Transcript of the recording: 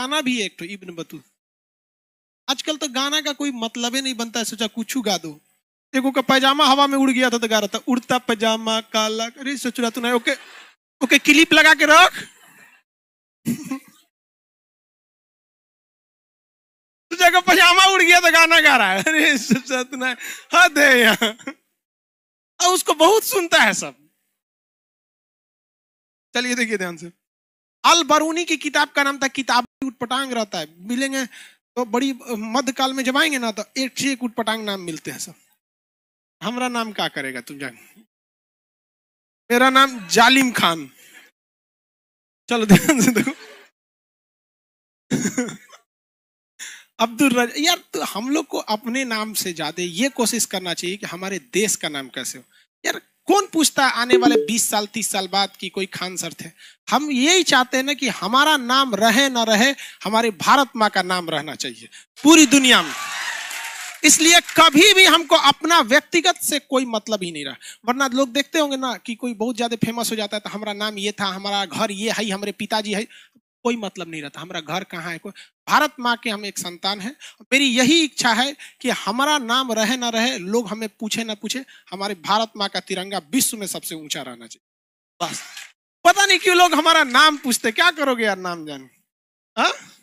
गाना भी एक तो इब्न बतूत आजकल तो गाना का कोई मतलब ही नहीं बनता है सोचा कुछ गा दो देखो का पैजामा हवा में उड़ गया था तो गा रहा था उड़ता पैजामा काला अरे सोच रहा तू ना ओके ओके क्लिप लगा के रख तुझे का पजामा उड़ गया तो गाना गा रहा है अरे सोच रहा तू नहीं हद है यहाँ और उसको बहुत सुनता है सब चलिए देखिए ध्यान से अल बरूनी की किताब का नाम था किताब उटपटांग रहता है मिलेंगे तो बड़ी मध्य काल में जब आएंगे ना तो एक से एक उटपटांग नाम मिलते हैं सब हमारा नाम क्या करेगा तुम जान मेरा नाम जालिम खान चलो ध्यान से देखो अब्दुल रज यार तो हम लोग को अपने नाम से ज्यादा ये कोशिश करना चाहिए कि हमारे देश का नाम कैसे हो यार कौन पूछता है आने वाले 20 साल 30 साल बाद की कोई खान सर थे हम यही चाहते हैं ना कि हमारा नाम रहे ना रहे हमारे भारत माँ का नाम रहना चाहिए पूरी दुनिया में इसलिए कभी भी हमको अपना व्यक्तिगत से कोई मतलब ही नहीं रहा वरना लोग देखते होंगे ना कि कोई बहुत ज्यादा फेमस हो जाता है तो हमारा नाम ये था हमारा घर ये है हमारे पिताजी है कोई मतलब नहीं रहता हमारा घर कहाँ है कोई भारत माँ के हम एक संतान है मेरी यही इच्छा है कि हमारा नाम रहे ना रहे लोग हमें पूछे ना पूछे हमारे भारत माँ का तिरंगा विश्व में सबसे ऊंचा रहना चाहिए बस पता नहीं क्यों लोग हमारा नाम पूछते क्या करोगे यार नाम जान हाँ